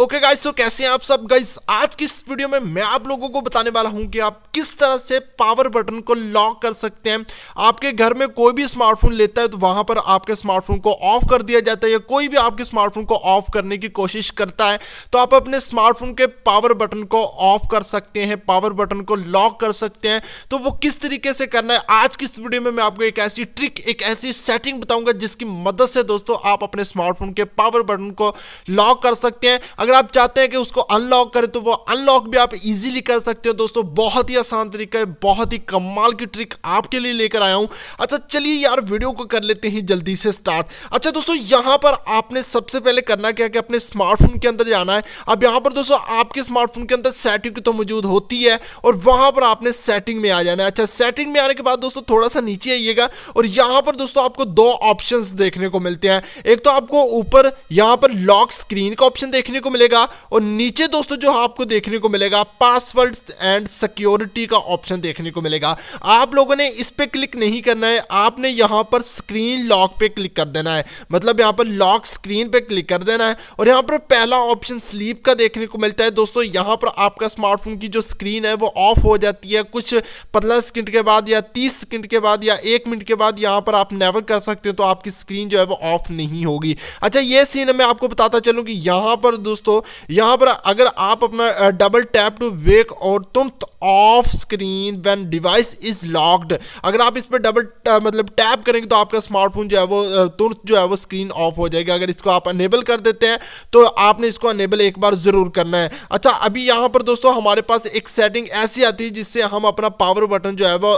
okay guys तो कैसे हैं आप सब गाइस आज की इस वीडियो में मैं आप लोगों को बताने वाला हूं कि आप किस तरह से पावर बटन को लॉक कर सकते हैं आपके घर में कोई भी स्मार्टफोन लेता है तो वहां पर आपके स्मार्टफोन को ऑफ कर दिया जाता है या कोई भी आपके स्मार्टफोन को ऑफ करने की कोशिश करता है तो आप अपने स्मार्टफोन के पावर बटन को ऑफ कर सकते हैं पावर बटन को लॉक कर सकते हैं तो वो किस तरीके से करना है आज की इस वीडियो में मैं आपको एक ऐसी ट्रिक एक ऐसी सेटिंग बताऊंगा जिसकी मदद से दोस्तों आप अपने स्मार्टफोन के पावर बटन को लॉक कर सकते हैं अगर अगर आप चाहते हैं कि उसको अनलॉक करें तो वो अनलॉक भी आप इजीली कर सकते हो दोस्तों बहुत ही आसान तरीका है बहुत ही कमाल की ट्रिक आपके लिए लेकर आया हूं अच्छा चलिए यार वीडियो को कर लेते हैं जल्दी से स्टार्ट अच्छा दोस्तों यहां पर आपने सबसे पहले करना क्या कि अपने स्मार्टफोन के अंदर जाना है अब यहां पर दोस्तों आपके स्मार्टफोन के अंदर सेटिंग तो मौजूद होती है और वहां पर आपने सेटिंग में आ जाना है अच्छा सेटिंग में आने के बाद दोस्तों थोड़ा सा नीचे आइएगा और यहां पर दोस्तों आपको दो ऑप्शन देखने को मिलते हैं एक तो आपको ऊपर यहाँ पर लॉक स्क्रीन का ऑप्शन देखने को मिलता मिलेगा और नीचे दोस्तों जो आपको देखने को मिलेगा पासवर्ड एंड सिक्योरिटी का ऑप्शन देखने को मिलेगा आप लोगों ने इस पर क्लिक नहीं करना है आपने यहां पर स्क्रीन लॉक पे क्लिक कर देना है मतलब यहां पर लॉक स्क्रीन पे क्लिक कर देना है और यहां पर पहला ऑप्शन स्लीप का देखने को मिलता है दोस्तों यहां पर आपका स्मार्टफोन की जो स्क्रीन है वो ऑफ हो जाती है कुछ पंद्रह सेकंड के बाद या तीस सेकंड के बाद या एक मिनट के बाद यहां पर आप नेवर कर सकते हो तो आपकी स्क्रीन जो है वो ऑफ नहीं होगी अच्छा ये सीन मैं आपको बताता चलूँ कि यहाँ पर दोस्तों दोस्तों यहां पर अगर आप अपना डबल टैप टू वेक और turn off screen when device is locked अगर आप इस पर डबल मतलब टैप करेंगे तो आपका स्मार्टफोन जो है वो तुरंत जो है वो स्क्रीन ऑफ हो जाएगा अगर इसको आप अनेबल कर देते हैं तो आपने इसको अनेबल एक बार ज़रूर करना है अच्छा अभी यहां पर दोस्तों हमारे पास एक सेटिंग ऐसी आती है जिससे हम अपना पावर बटन जो है वो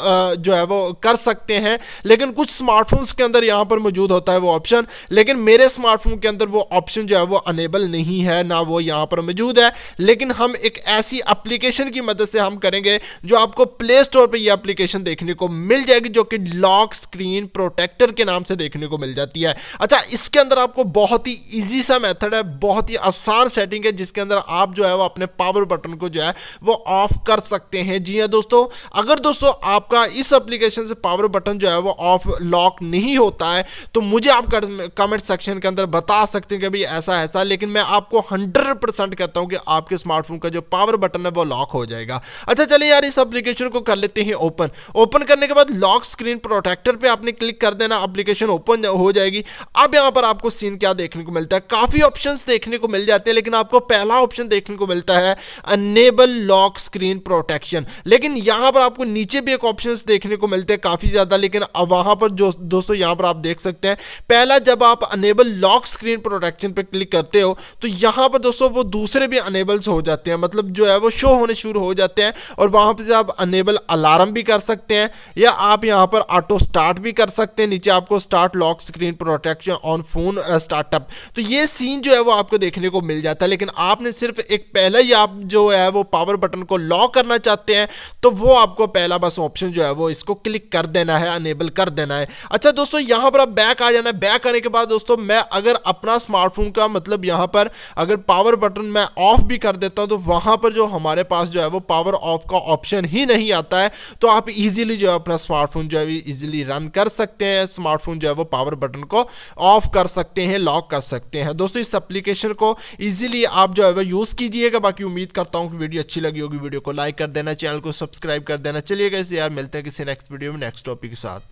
जो है वो कर सकते हैं लेकिन कुछ स्मार्टफोन्स के अंदर यहां पर मौजूद होता है वो ऑप्शन लेकिन मेरे स्मार्टफोन के अंदर वो ऑप्शन जो है वो अनेबल नहीं है ना वो यहाँ पर मौजूद है लेकिन हम एक ऐसी अप्लीकेशन की मदद से हम करेंगे जो आपको प्ले स्टोर पर यह अप्लीकेशन देखने को मिल जाएगी जो कि लॉक स्क्रीन प्रोटेक्टर के नाम से देखने को मिल जाती है अच्छा इसके अंदर आपको बहुत ही ईजी सा मैथड है बहुत ही आसान सेटिंग है जिसके अंदर आप जो है वो अपने पावर बटन को जो है वो ऑफ कर सकते हैं जी हाँ दोस्तों अगर दोस्तों आपका इस एप्लीकेशन से पावर बटन जो है वो ऑफ लॉक नहीं होता है तो मुझे आप कमेंट सेक्शन के अंदर बता सकते हैं कि भाई ऐसा ऐसा लेकिन मैं आपको हंड्रेड परसेंट कहता हूं कि आपके स्मार्टफोन का जो पावर बटन है वो लॉक हो जाएगा अच्छा चलिए यार इस एप्लीकेशन को कर लेते हैं ओपन ओपन करने के बाद लॉक स्क्रीन प्रोटेक्टर पे आपने क्लिक कर देना एप्लीकेशन ओपन हो जाएगी अब यहां पर आपको सीन क्या देखने को मिलता है काफ़ी ऑप्शन देखने को मिल जाते हैं लेकिन आपको पहला ऑप्शन देखने को मिलता है अनेबल लॉक स्क्रीन प्रोटेक्शन लेकिन यहां पर आपको नीचे भी एक ऑप्शन देखने को मिलते हैं काफ़ी ज़्यादा लेकिन वहां पर जो दोस्तों यहां पर आप देख सकते हैं पहला जब आप अनेबल लॉक स्क्रीन प्रोटेक्शन पर क्लिक करते हो तो यहां पर दोस्तों वो दूसरे भी अनेबल्स हो जाते हैं मतलब जो है वो शो होने शुरू हो जाते हैं और वहाँ पर आप अनेबल अलार्म भी कर सकते हैं या आप यहाँ पर ऑटो स्टार्ट भी कर सकते हैं नीचे आपको start lock screen protection on phone startup तो ये सीन जो है वो आपको देखने को मिल जाता है लेकिन आपने सिर्फ एक पहला ही आप जो है वो पावर बटन को लॉक करना चाहते हैं तो वो आपको पहला बस ऑप्शन जो है वो इसको क्लिक कर देना है अनेबल कर देना है अच्छा दोस्तों यहाँ पर आप बैक आ जाना है बैक आने के बाद दोस्तों मैं अगर अपना स्मार्टफोन का मतलब यहाँ पर अगर पावर बटन मैं ऑफ भी कर देता हूं तो वहां पर जो हमारे पास जो है वो पावर ऑफ का ऑप्शन ही नहीं आता है तो आप इजीली जो है अपना स्मार्टफोन जो है इजीली रन कर सकते हैं स्मार्टफोन जो है वो पावर बटन को ऑफ कर सकते हैं लॉक कर सकते हैं दोस्तों इस एप्लीकेशन को ईजिली आप जो है वो यूज़ कीजिएगा बाकी उम्मीद करता हूँ कि वीडियो अच्छी लगी होगी वीडियो को लाइक कर देना चैनल को सब्सक्राइब कर देना चलिएगा इसे यार मिलते हैं किसी नेक्स्ट वीडियो में नेक्स्ट टॉपिक के साथ